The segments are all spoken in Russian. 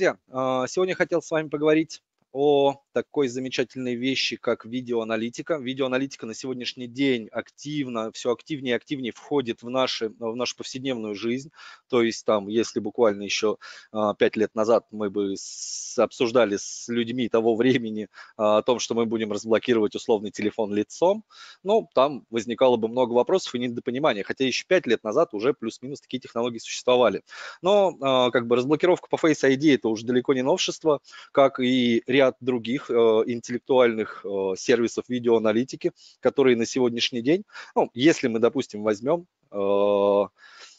друзья, а, сегодня хотел с вами поговорить о такой замечательной вещи, как видеоаналитика. Видеоаналитика на сегодняшний день активно, все активнее и активнее входит в, наши, в нашу повседневную жизнь. То есть там, если буквально еще а, пять лет назад мы бы с, обсуждали с людьми того времени а, о том, что мы будем разблокировать условный телефон лицом, ну, там возникало бы много вопросов и недопонимания. Хотя еще пять лет назад уже плюс-минус такие технологии существовали. Но а, как бы разблокировка по Face ID это уже далеко не новшество, как и реальность ряд других э, интеллектуальных э, сервисов видеоаналитики, которые на сегодняшний день, ну, если мы, допустим, возьмем э,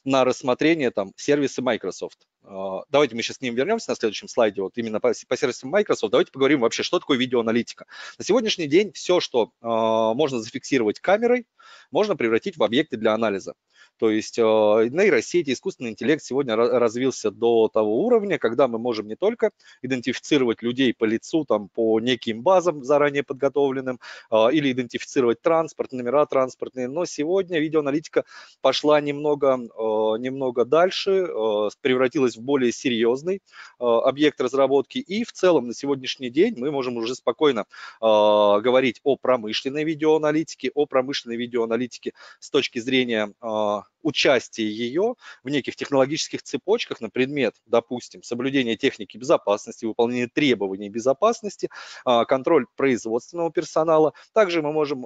на рассмотрение там сервисы Microsoft, а, давайте мы сейчас к ним вернемся на следующем слайде, вот именно по, по сервисам Microsoft. Давайте поговорим вообще, что такое видеоаналитика. На сегодняшний день все, что э, можно зафиксировать камерой, можно превратить в объекты для анализа. То есть э, нейросети, искусственный интеллект сегодня развился до того уровня, когда мы можем не только идентифицировать людей по лицу, там, по неким базам заранее подготовленным, э, или идентифицировать транспорт, номера транспортные, но сегодня видеоаналитика пошла немного, э, немного дальше, э, превратилась превратилась в более серьезный э, объект разработки. И в целом на сегодняшний день мы можем уже спокойно э, говорить о промышленной видеоаналитике, о промышленной видеоаналитике с точки зрения э, участия ее в неких технологических цепочках на предмет, допустим, соблюдения техники безопасности, выполнения требований безопасности, контроль производственного персонала. Также мы можем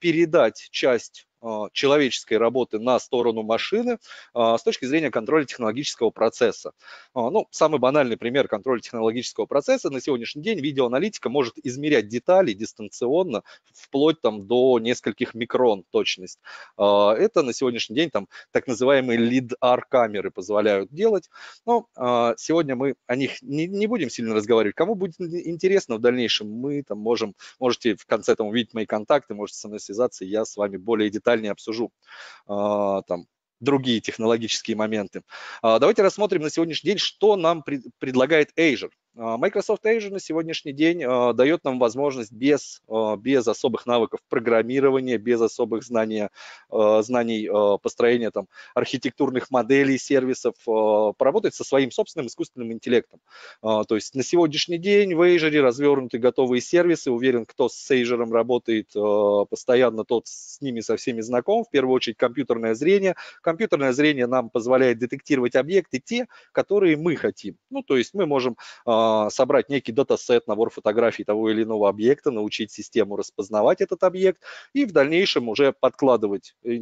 передать часть а, человеческой работы на сторону машины а, с точки зрения контроля технологического процесса. А, ну, самый банальный пример контроля технологического процесса на сегодняшний день видеоаналитика может измерять детали дистанционно вплоть там до нескольких микрон точность. Это на сегодняшний день там так называемые lead камеры позволяют делать. Но сегодня мы о них не, не будем сильно разговаривать. Кому будет интересно в дальнейшем, мы там можем, можете в конце там увидеть мои контакты, можете со мной связаться, я с вами более детально детальнее обсужу а, там другие технологические моменты. А, давайте рассмотрим на сегодняшний день, что нам предлагает Azure. А, Microsoft Azure на сегодняшний день а, дает нам возможность без, а, без особых навыков программирования, без особых знания знаний построения там, архитектурных моделей сервисов поработать со своим собственным искусственным интеллектом. То есть на сегодняшний день в Azure развернуты готовые сервисы. Уверен, кто с Azure работает постоянно, тот с ними со всеми знаком. В первую очередь компьютерное зрение. Компьютерное зрение нам позволяет детектировать объекты те, которые мы хотим. Ну, то есть мы можем а, собрать некий датасет, набор фотографий того или иного объекта, научить систему распознавать этот объект и в дальнейшем уже подкладывать э,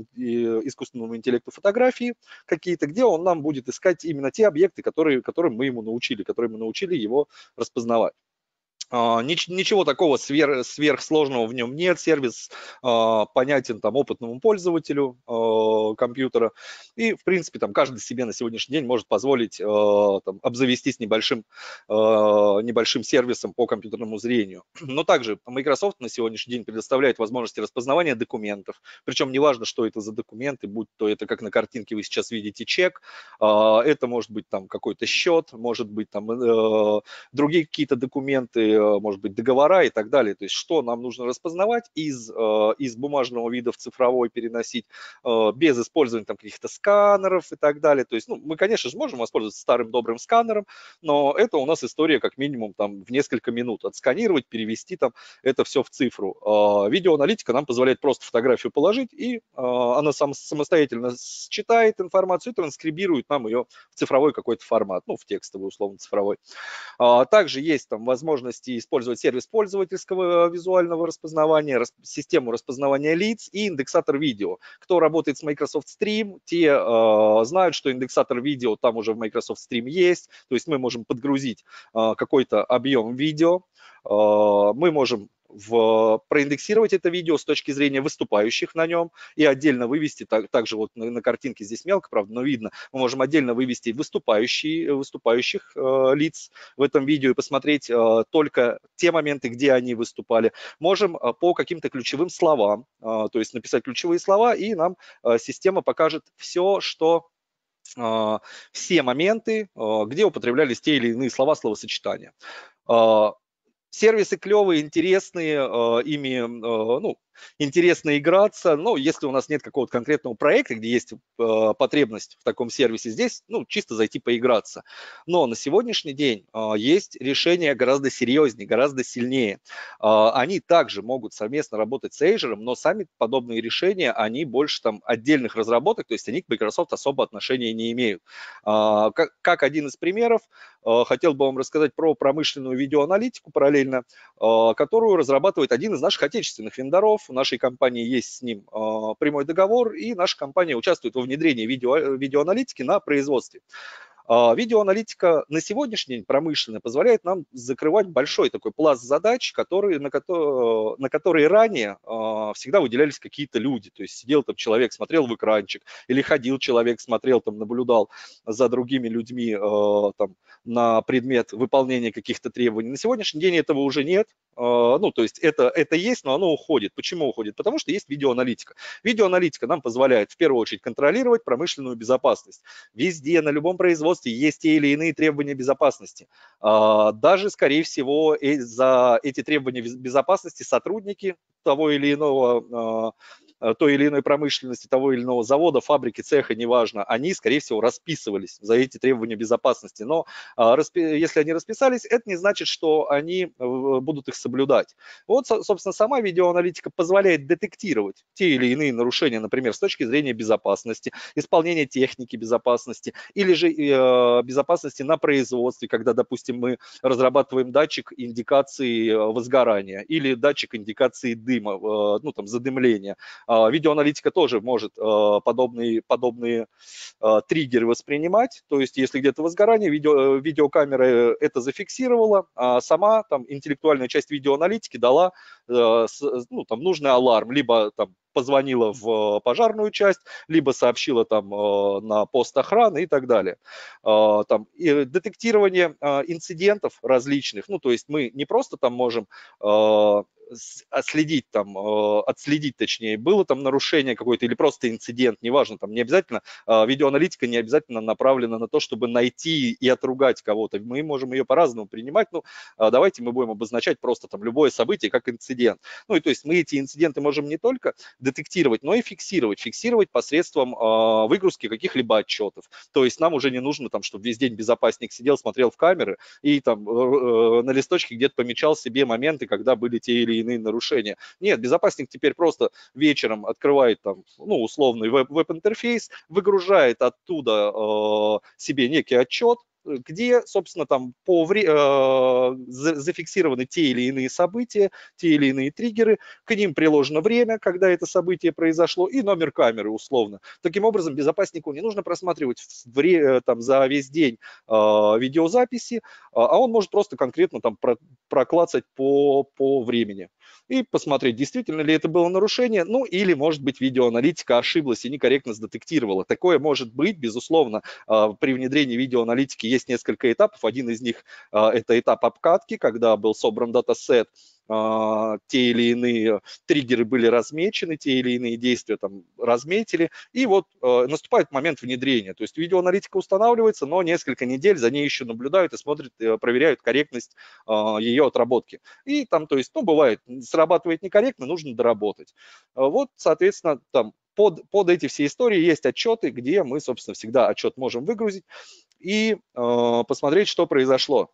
искусственному интеллекту фотографии какие-то, где он нам будет искать именно те объекты, которые, которые мы ему научили, которые мы научили его распознавать. А, ничего такого сверх, сверхсложного в нем нет. Сервис а, понятен там опытному пользователю а, компьютера. И, в принципе, там каждый себе на сегодняшний день может позволить там, обзавестись небольшим, небольшим сервисом по компьютерному зрению. Но также Microsoft на сегодняшний день предоставляет возможности распознавания документов. Причем неважно, что это за документы, будь то это, как на картинке вы сейчас видите, чек, это может быть там какой-то счет, может быть там э, другие какие-то документы, Э, может быть, договора и так далее. То есть что нам нужно распознавать из, э, из бумажного вида в цифровой переносить э, без использования там каких-то сканеров и так далее. То есть ну, мы, конечно же, можем воспользоваться старым добрым сканером, но это у нас история как минимум там в несколько минут отсканировать, перевести там это все в цифру. Видеоаналитика нам позволяет просто фотографию положить, и она сам, самостоятельно считает информацию и транскрибирует нам ее в цифровой какой-то формат, ну, в текстовый, условно, цифровой. Также есть там возможность возможности использовать сервис пользовательского э, визуального распознавания, рас, систему распознавания лиц и индексатор видео. Кто работает с Microsoft Stream, те э, знают, что индексатор видео там уже в Microsoft Stream есть, то есть мы можем подгрузить э, какой-то объем видео, э, мы можем в, проиндексировать это видео с точки зрения выступающих на нем и отдельно вывести, так, также вот на, на картинке здесь мелко, правда, но видно, мы можем отдельно вывести выступающие, э, выступающих э, лиц в этом видео и посмотреть э, только те моменты, где они выступали. Можем э, по каким-то ключевым словам, э, то есть написать ключевые слова, и нам э, система покажет все, что э, все моменты, э, где употреблялись те или иные слова, словосочетания. Сервисы клевые, интересные, э, ими, э, ну, интересно играться. Но ну, если у нас нет какого-то конкретного проекта, где есть э, потребность в таком сервисе, здесь ну, чисто зайти поиграться. Но на сегодняшний день э, есть решения гораздо серьезнее, гораздо сильнее. Э, они также могут совместно работать с Azure, но сами подобные решения, они больше там отдельных разработок, то есть они к Microsoft особо отношения не имеют. Э, как, как один из примеров, э, хотел бы вам рассказать про промышленную видеоаналитику параллельно, э, которую разрабатывает один из наших отечественных вендоров, часов. У нашей компании есть с ним а, прямой договор, и наша компания участвует во внедрении видео, э, видеоаналитики на производстве. А, видеоаналитика на сегодняшний день промышленная позволяет нам закрывать большой такой пласт задач, которые, на, которые, э, на которые ранее а, всегда выделялись какие-то люди. То есть сидел там человек, смотрел в экранчик, или ходил человек, смотрел, там, наблюдал за другими людьми э, там, на предмет выполнения каких-то требований. На сегодняшний день этого уже нет. А, ну, то есть это, это есть, но оно уходит. Почему уходит? Потому что есть видеоаналитика. Видеоаналитика нам позволяет в первую очередь контролировать промышленную безопасность. Везде, на любом производстве производстве есть те или иные требования безопасности. А, даже, скорее всего, за эти требования безопасности сотрудники того или иного а, Э, той или иной промышленности, того или иного завода, фабрики, цеха, неважно, они, скорее всего, расписывались за эти требования безопасности. Но а, если они расписались, это не значит, что они э, будут их соблюдать. Вот, собственно, сама видеоаналитика позволяет детектировать те или иные нарушения, например, с точки зрения безопасности, исполнения техники безопасности или же э, безопасности на производстве, когда, допустим, мы разрабатываем датчик индикации возгорания или датчик индикации дыма, ну, там, задымления а, видеоаналитика тоже может а, подобные, подобные а, триггеры воспринимать, то есть если где-то возгорание, видео, э, видеокамера э, это зафиксировала, а сама там интеллектуальная часть видеоаналитики дала э, ну, там, нужный аларм, либо там позвонила в пожарную часть, либо сообщила там на пост охраны и так далее. Там, и детектирование инцидентов различных, ну, то есть мы не просто там можем отследить там, э, отследить точнее, было там нарушение какое-то или просто инцидент, неважно, там не обязательно, а, видеоаналитика не обязательно направлена на то, чтобы найти и отругать кого-то. Мы можем ее по-разному принимать, но ну, а давайте мы будем обозначать просто там любое событие как инцидент. Ну, и то есть мы эти инциденты можем не только детектировать, но и фиксировать. Фиксировать посредством а, выгрузки каких-либо отчетов. То есть нам уже не нужно там, чтобы весь день безопасник сидел, смотрел в камеры и там э, э, на листочке где-то помечал себе моменты, когда были те или иные иные нарушения. Нет, безопасник теперь просто вечером открывает там, ну, условный веб-интерфейс, выгружает оттуда э, себе некий отчет, Э, где, собственно, там по вре- э, зафиксированы те или иные события, те или иные триггеры, к ним приложено время, когда это событие произошло, и номер камеры условно. Таким образом, безопаснику не нужно просматривать вре- э, там, за весь день э, видеозаписи, а, а он может просто конкретно там про- проклацать по, по времени и посмотреть, действительно ли это было нарушение, ну или, может быть, видеоаналитика ошиблась и некорректно сдетектировала. Такое может быть, безусловно, э, при внедрении видеоаналитики есть несколько этапов. Один из них э, – это этап обкатки, когда был собран датасет, э, те или иные триггеры были размечены, те или иные действия там разметили, и вот э, наступает момент внедрения. То есть видеоаналитика устанавливается, но несколько недель за ней еще наблюдают и смотрят, проверяют корректность ее отработки. И там, то есть, ну, бывает, срабатывает некорректно, нужно доработать. Вот, соответственно, там под, под эти все истории есть отчеты, где мы, собственно, всегда отчет можем выгрузить и э, посмотреть, что произошло.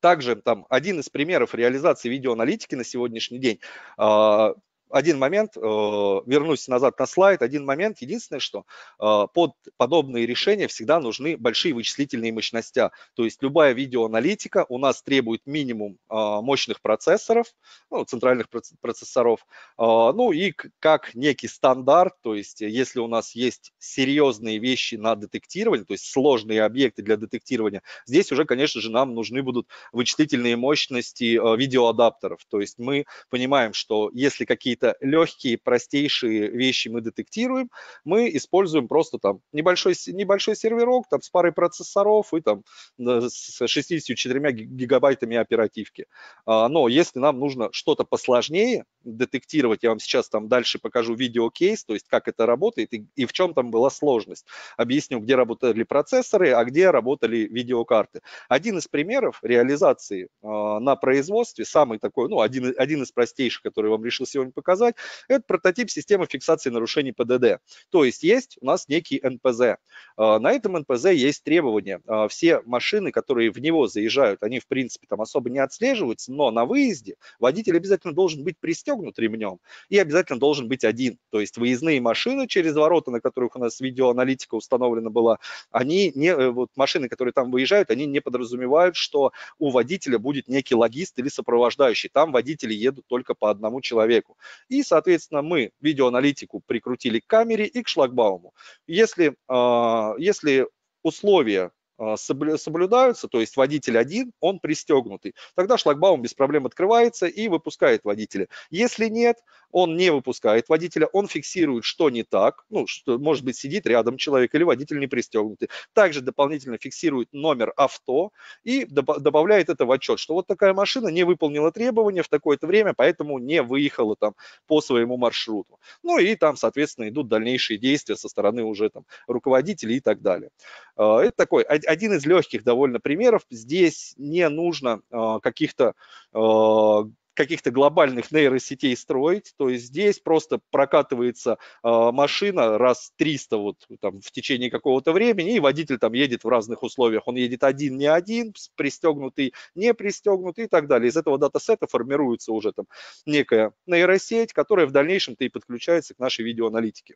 Также там один из примеров реализации видеоаналитики на сегодняшний день э, один момент, э, вернусь назад на слайд, один момент, единственное, что э, под подобные решения всегда нужны большие вычислительные мощности, то есть любая видеоаналитика у нас требует минимум э, мощных процессоров, ну, центральных процессоров, ну и как некий стандарт, то есть если у нас есть серьезные вещи на детектирование, то есть сложные объекты для детектирования, здесь уже, конечно же, нам нужны будут вычислительные мощности видеоадаптеров, то есть мы понимаем, что если какие-то какие-то легкие, простейшие вещи мы детектируем, мы используем просто там небольшой, небольшой серверок там, с парой процессоров и там э, с 64 гигабайтами оперативки. А, но если нам нужно что-то посложнее детектировать, я вам сейчас там дальше покажу видеокейс, то есть как это работает и, и в чем там была сложность. Объясню, где работали процессоры, а где работали видеокарты. Один из примеров реализации а, на производстве, самый такой, ну, один, один из простейших, который я вам решил сегодня показать, показать, это прототип системы фиксации нарушений ПДД. То есть есть у нас некий НПЗ. А, на этом НПЗ есть требования. А, все машины, которые в него заезжают, они, в принципе, там особо не отслеживаются, но на выезде водитель обязательно должен быть пристегнут ремнем и обязательно должен быть один. То есть выездные машины через ворота, на которых у нас видеоаналитика установлена была, они не, э, вот машины, которые там выезжают, они не подразумевают, что у водителя будет некий логист или сопровождающий. Там водители едут только по одному человеку. И, соответственно, мы видеоаналитику прикрутили к камере и к шлагбауму. Если, а, если условия а, соблюдаются, то есть водитель один, он пристегнутый. Тогда шлагбаум без проблем открывается и выпускает водителя. Если нет, он не выпускает водителя, он фиксирует, что не так, ну, что, может быть, сидит рядом человек или водитель не пристегнутый. Также дополнительно фиксирует номер авто и доб добавляет это в отчет, что вот такая машина не выполнила требования в такое-то время, поэтому не выехала там по своему маршруту. Ну и там, соответственно, идут дальнейшие действия со стороны уже там руководителей и так далее. А, это такой один из легких довольно примеров. Здесь не нужно а, каких-то а, каких-то глобальных нейросетей строить, то есть здесь просто прокатывается э, машина раз 300 вот там в течение какого-то времени, и водитель там едет в разных условиях, он едет один, не один, пристегнутый, не пристегнутый и так далее. Из этого датасета формируется уже там некая нейросеть, которая в дальнейшем-то и подключается к нашей видеоаналитике.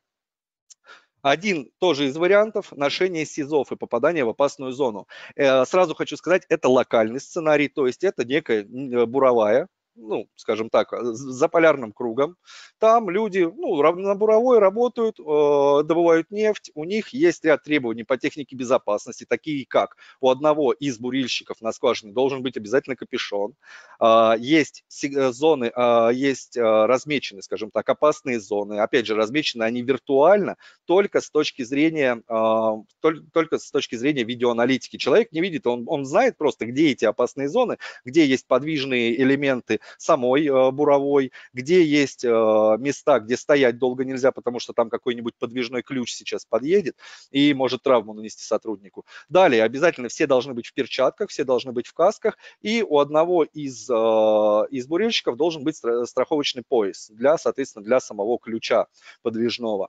Один тоже из вариантов – ношение СИЗОВ и попадание в опасную зону. Э, сразу хочу сказать, это локальный сценарий, то есть это некая э, буровая ну, скажем так, э, за полярным кругом. Там люди ну, на буровой работают, э, добывают нефть, у них есть ряд требований по технике безопасности, такие как у одного из бурильщиков на скважине должен быть обязательно капюшон, а, есть э, зоны, а, есть размечены, скажем так, опасные зоны, опять же, размечены они виртуально, только с точки зрения, а, только с точки зрения видеоаналитики. Человек не видит, он, он знает просто, где эти опасные зоны, где есть подвижные элементы, самой э, буровой, где есть э, места, где стоять долго нельзя, потому что там какой-нибудь подвижной ключ сейчас подъедет и может травму нанести сотруднику. Далее обязательно все должны быть в перчатках, все должны быть в касках, и у одного из, э, из бурильщиков должен быть страховочный пояс для, соответственно, для самого ключа подвижного.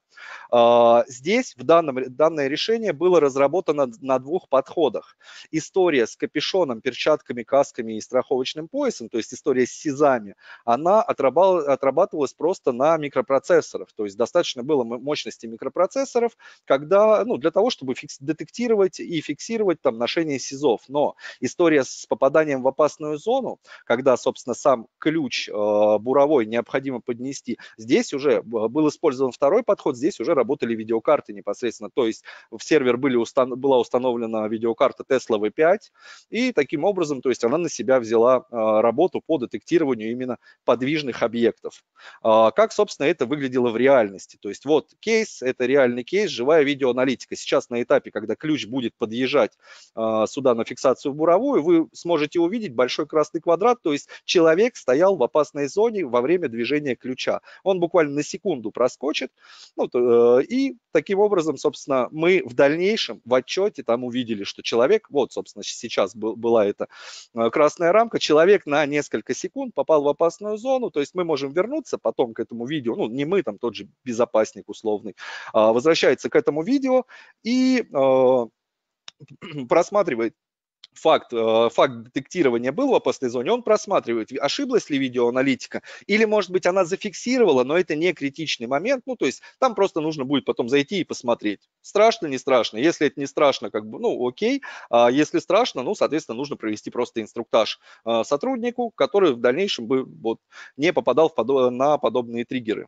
Здесь в данном, данное решение было разработано на двух подходах. История с капюшоном, перчатками, касками и страховочным поясом, то есть история с СИЗАМе, она отрабатывалась просто на микропроцессоров. То есть достаточно было мощности микропроцессоров, когда, ну, для того, чтобы фикс, детектировать и фиксировать там ношение СИЗов. Но история с попаданием в опасную зону, когда, собственно, сам ключ э, буровой необходимо поднести, здесь уже был использован второй подход, здесь уже работали видеокарты непосредственно. То есть в сервер были устан была установлена видеокарта Tesla V5, и таким образом, то есть она на себя взяла э, работу по детектированию проектированию именно подвижных объектов. А, как, собственно, это выглядело в реальности. То есть вот кейс, это реальный кейс, живая видеоаналитика. Сейчас на этапе, когда ключ будет подъезжать а, сюда на фиксацию в буровую, вы сможете увидеть большой красный квадрат, то есть человек стоял в опасной зоне во время движения ключа. Он буквально на секунду проскочит, ну, э, и таким образом, собственно, мы в дальнейшем в отчете там увидели, что человек, вот, собственно, сейчас была эта э, красная рамка, человек на несколько секунд секунд, попал в опасную зону, то есть мы можем вернуться потом к этому видео, ну, не мы, там тот же безопасник условный, а, возвращается к этому видео и а, просматривает факт, э, факт детектирования был в опасной зоне, он просматривает, ошиблась ли видеоаналитика, или, может быть, она зафиксировала, но это не критичный момент, ну, то есть там просто нужно будет потом зайти и посмотреть, страшно, не страшно, если это не страшно, как бы, ну, окей, а если страшно, ну, соответственно, нужно провести просто инструктаж э, сотруднику, который в дальнейшем бы вот, не попадал в подо... на подобные триггеры.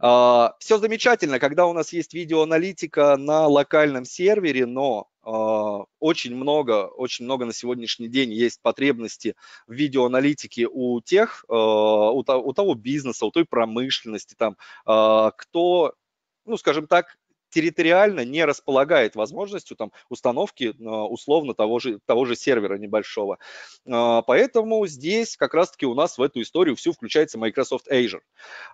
А, Все замечательно, когда у нас есть видеоаналитика на локальном сервере, но а, очень много, очень много на сегодняшний день есть потребности в видеоаналитике у тех, а, у того бизнеса, у той промышленности, там, а, кто ну, скажем так, территориально не располагает возможностью там, установки э, условно того же, того же сервера небольшого. Э, поэтому здесь как раз-таки у нас в эту историю всю включается Microsoft Azure.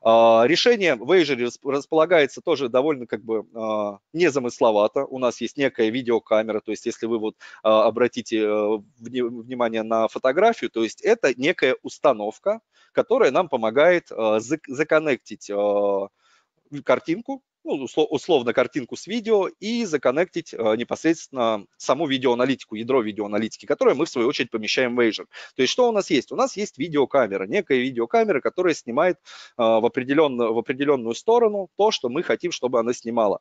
Э, решение в Azure располагается тоже довольно как бы незамысловато. У нас есть некая видеокамера, то есть если вы вот обратите внимание на фотографию, то есть это некая установка, которая нам помогает законнектить картинку ну, условно картинку с видео и законнектить э, непосредственно саму видеоаналитику, ядро видеоаналитики, которое мы в свою очередь помещаем в Azure. То есть что у нас есть? У нас есть видеокамера, некая видеокамера, которая снимает э, в определенную, в определенную сторону то, что мы хотим, чтобы она снимала.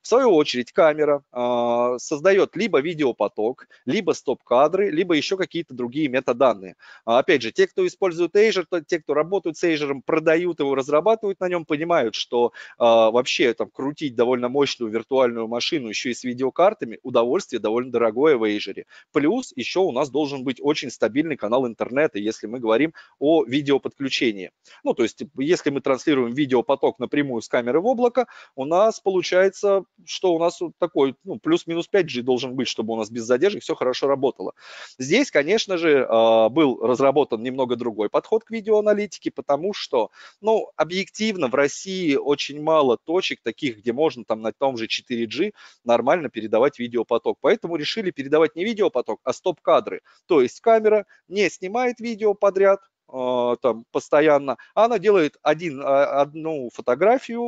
В свою очередь камера э, создает либо видеопоток, либо стоп-кадры, либо еще какие-то другие метаданные. А, опять же, те, кто использует Azure, те, кто работают с Azure, продают его, разрабатывают на нем, понимают, что вообще этом крутить довольно мощную виртуальную машину еще и с видеокартами, удовольствие довольно дорогое в Azure. Плюс еще у нас должен быть очень стабильный канал интернета, если мы говорим о видеоподключении. Ну, то есть, типа, если мы транслируем видеопоток напрямую с камеры в облако, у нас получается, что у нас такой, ну, плюс-минус 5G должен быть, чтобы у нас без задержек все хорошо работало. Здесь, конечно же, а, был разработан немного другой подход к видеоаналитике, потому что, ну, объективно в России очень мало точек таких, где можно там на том же 4G нормально передавать видеопоток. Поэтому решили передавать не видеопоток, а стоп-кадры. То есть камера не снимает видео подряд, а, там постоянно, а она делает один, а, одну фотографию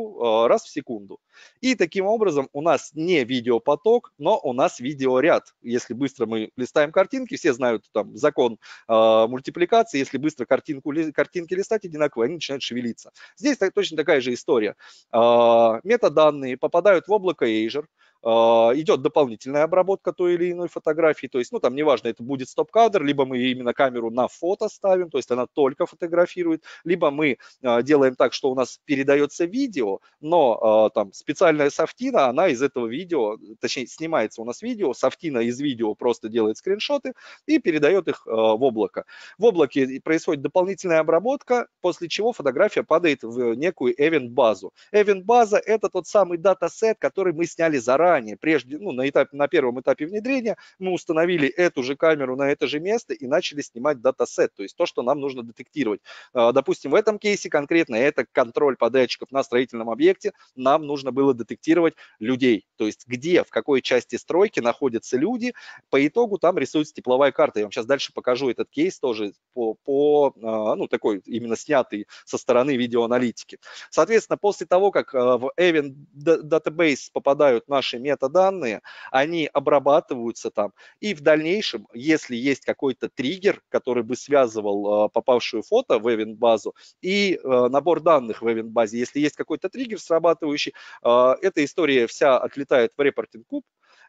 а, раз в секунду. И таким образом у нас не видеопоток, но у нас видеоряд. Если быстро мы листаем картинки, все знают там закон э, мультипликации, если быстро картинку, картинки листать одинаковые, они начинают шевелиться. Здесь так, точно такая же история. Э, метаданные попадают в облако Azure, а, идет дополнительная обработка той или иной фотографии, то есть, ну, там, неважно, это будет стоп-кадр, либо мы именно камеру на фото ставим, то есть она только фотографирует, либо мы а, делаем так, что у нас передается видео, но а, там специальная софтина, она из этого видео, точнее, снимается у нас видео, софтина из видео просто делает скриншоты и передает их в облако. В облаке происходит дополнительная обработка, после чего фотография падает в некую event-базу. Event-база – это тот самый датасет, который мы сняли заранее, заранее, прежде, ну, на, этапе, на первом этапе внедрения, мы установили эту же камеру на это же место и начали снимать датасет, то есть то, что нам нужно детектировать. А, допустим, в этом кейсе конкретно это контроль подрядчиков на строительном объекте, нам нужно было детектировать людей, то есть где, в какой части стройки находятся люди, по итогу там рисуется тепловая карта. Я вам сейчас дальше покажу этот кейс тоже по, по а, ну, такой именно снятый со стороны видеоаналитики. Соответственно, после того, как а, в Event Database попадают наши метаданные, они обрабатываются там. И в дальнейшем, если есть какой-то триггер, который бы связывал э, попавшую фото в event-базу и э, набор данных в event-базе, если есть какой-то триггер срабатывающий, э, эта история вся отлетает в репортинг-куб,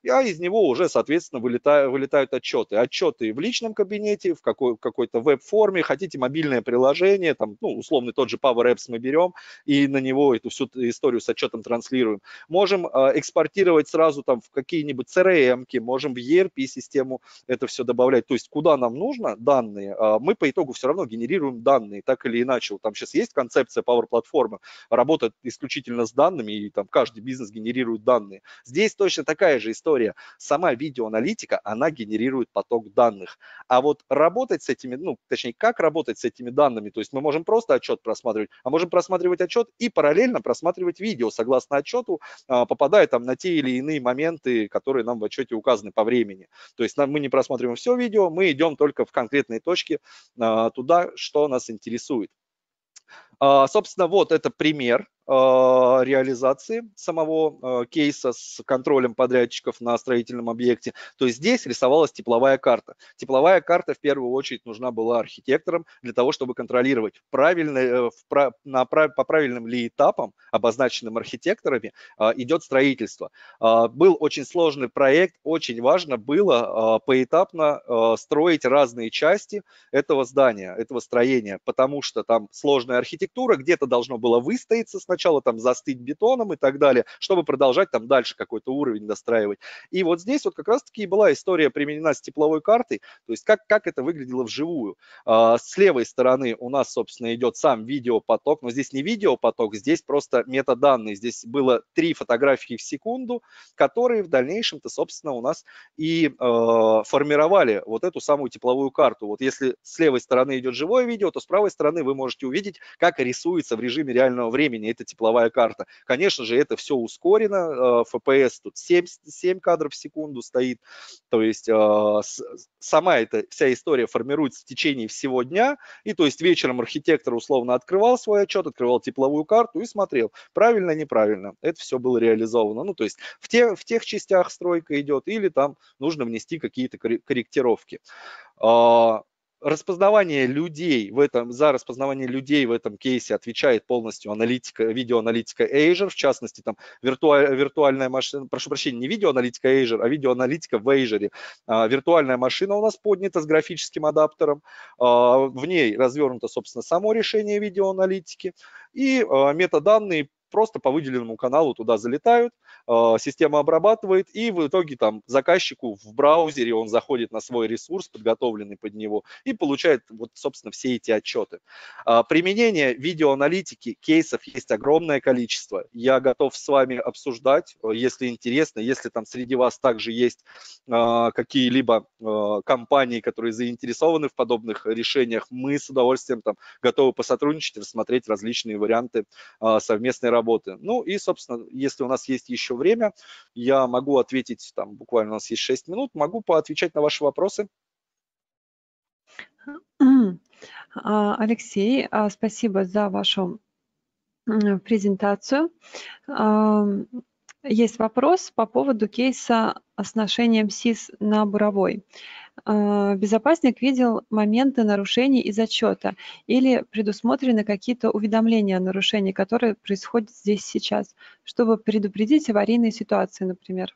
а из него уже, соответственно, вылетают, вылетают отчеты. Отчеты в личном кабинете, в какой, какой-то веб-форме, хотите мобильное приложение, там, ну, условный тот же Power Apps мы берем и на него эту всю историю с отчетом транслируем. Можем а, экспортировать сразу там в какие-нибудь CRM, можем в ERP-систему это все добавлять. То есть куда нам нужно данные, а, мы по итогу все равно генерируем данные, так или иначе. Там сейчас есть концепция Power платформы, работать исключительно с данными, и там каждый бизнес генерирует данные. Здесь точно такая же история история. Сама видеоаналитика, она генерирует поток данных. А вот работать с этими, ну, точнее, как работать с этими данными, то есть мы можем просто отчет просматривать, а можем просматривать отчет и параллельно просматривать видео, согласно отчету, а, попадая там на те или иные моменты, которые нам в отчете указаны по времени. То есть нам, мы не просматриваем все видео, мы идем только в конкретные точки а, туда, что нас интересует. А, собственно, вот это пример а, реализации самого а, кейса с контролем подрядчиков на строительном объекте, то здесь рисовалась тепловая карта. Тепловая карта в первую очередь нужна была архитекторам для того, чтобы контролировать правильно, э, на, по правильным ли этапам, обозначенным архитекторами, а, идет строительство. Был очень сложный проект, очень важно было поэтапно строить разные части этого здания, этого строения, потому что там сложная архитектура, где-то должно было выстояться сначала, сначала там застыть бетоном и так далее, чтобы продолжать там дальше какой-то уровень достраивать. И вот здесь вот как раз-таки была история применена с тепловой картой, то есть как, как это выглядело вживую. А, с левой стороны у нас, собственно, идет сам видеопоток, но здесь не видеопоток, здесь просто метаданные. Здесь было три фотографии в секунду, которые в дальнейшем-то, собственно, у нас и э, формировали вот эту самую тепловую карту. Вот если с левой стороны идет живое видео, то с правой стороны вы можете увидеть, как рисуется в режиме реального времени эта тепловая карта. Конечно же, это все ускорено, FPS э, тут 7, 7 кадров в секунду стоит, то есть э, сама эта вся история формируется в течение всего дня, и то есть вечером архитектор условно открывал свой отчет, открывал тепловую карту и смотрел, правильно, неправильно, это все было реализовано, ну то есть в, те, в тех частях стройка идет, или там нужно внести какие-то корректировки. А, распознавание людей в этом, за распознавание людей в этом кейсе отвечает полностью аналитика, видеоаналитика Azure, в частности, там виртуаль, виртуальная машина, прошу прощения, не видеоаналитика Azure, а видеоаналитика в Azure. А, виртуальная машина у нас поднята с графическим адаптером, а, в ней развернуто, собственно, само решение видеоаналитики, и а, метаданные просто по выделенному каналу туда залетают, а, система обрабатывает, и в итоге там заказчику в браузере он заходит на свой ресурс, подготовленный под него, и получает вот, собственно, все эти отчеты. А, применение видеоаналитики, кейсов есть огромное количество. Я готов с вами обсуждать, а, если интересно, если там среди вас также есть какие-либо компании, которые заинтересованы в подобных решениях, мы с удовольствием там готовы посотрудничать, рассмотреть различные варианты совместной работы работы. Ну и, собственно, если у нас есть еще время, я могу ответить, там буквально у нас есть 6 минут, могу поотвечать на ваши вопросы. А, Алексей, а, спасибо за вашу презентацию. А, есть вопрос по поводу кейса с ношением СИС на буровой. А, безопасник видел моменты нарушений из отчета или предусмотрены какие-то уведомления о нарушении, которые происходят здесь сейчас, чтобы предупредить аварийные ситуации, например.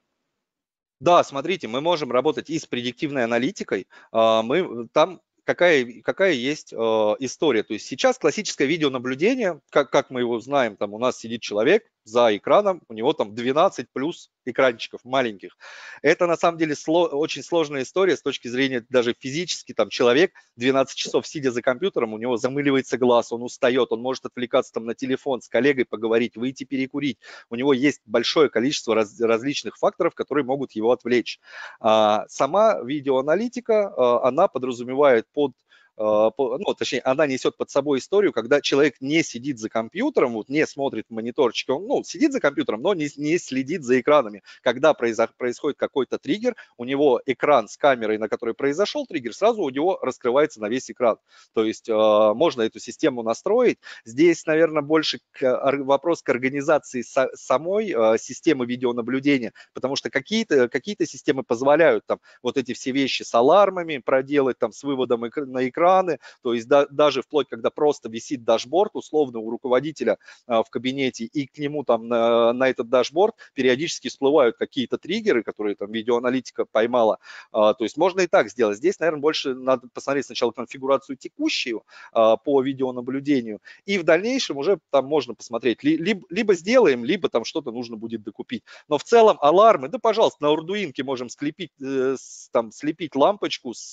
Да, смотрите, мы можем работать и с предиктивной аналитикой. А, мы, там какая, какая есть а, история. То есть сейчас классическое видеонаблюдение, как, как мы его знаем, там у нас сидит человек, за экраном, у него там 12 плюс экранчиков маленьких. Это на самом деле сло, очень сложная история с точки зрения даже физически, там человек 12 часов сидя за компьютером, у него замыливается глаз, он устает, он может отвлекаться там на телефон, с коллегой поговорить, выйти перекурить. У него есть большое количество раз, различных факторов, которые могут его отвлечь. А, сама видеоаналитика, а, она подразумевает под а, ну, точнее, она несет под собой историю, когда человек не сидит за компьютером, вот не смотрит мониторчики, он, ну, сидит за компьютером, но не, не следит за экранами. Когда произо- происходит какой-то триггер, у него экран с камерой, на которой произошел триггер, сразу у него раскрывается на весь экран. То есть э, можно эту систему настроить. Здесь, наверное, больше к, вопрос к организации со- самой э, системы видеонаблюдения, потому что какие-то какие системы позволяют там вот эти все вещи с алармами проделать, там, с выводом на экран, экраны, то есть да, даже вплоть, когда просто висит дашборд, условно, у руководителя а, в кабинете, и к нему там на, на этот дашборд периодически всплывают какие-то триггеры, которые там видеоаналитика поймала, а, то есть можно и так сделать. Здесь, наверное, больше надо посмотреть сначала конфигурацию текущую а, по видеонаблюдению, и в дальнейшем уже там можно посмотреть, либо, либо сделаем, либо там что-то нужно будет докупить. Но в целом алармы, да, пожалуйста, на Ардуинке можем слепить, э, там, слепить лампочку с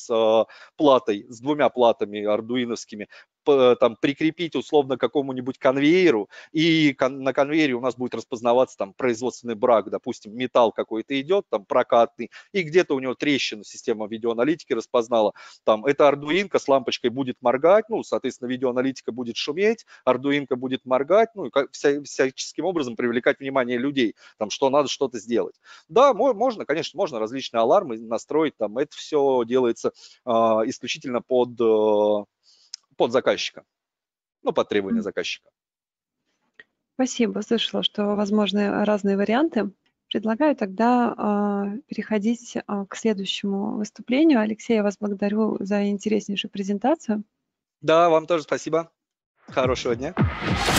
платой, с двумя платами, платами ардуиновскими Э, там, прикрепить условно какому-нибудь конвейеру, и кон на конвейере у нас будет распознаваться там производственный брак, допустим, металл какой-то идет, там прокатный, и где-то у него трещина, система видеоаналитики распознала, там эта ардуинка с лампочкой будет моргать, ну, соответственно, видеоаналитика будет шуметь, ардуинка будет моргать, ну, и вся, всяческим образом привлекать внимание людей, там, что надо что-то сделать. Да, можно, конечно, можно различные алармы настроить, там, это все делается э, исключительно под... Э, под заказчика, ну, под требования заказчика. Спасибо. Слышала, что возможны разные варианты. Предлагаю тогда э, переходить э, к следующему выступлению. Алексей, я вас благодарю за интереснейшую презентацию. Да, вам тоже спасибо. Хорошего дня.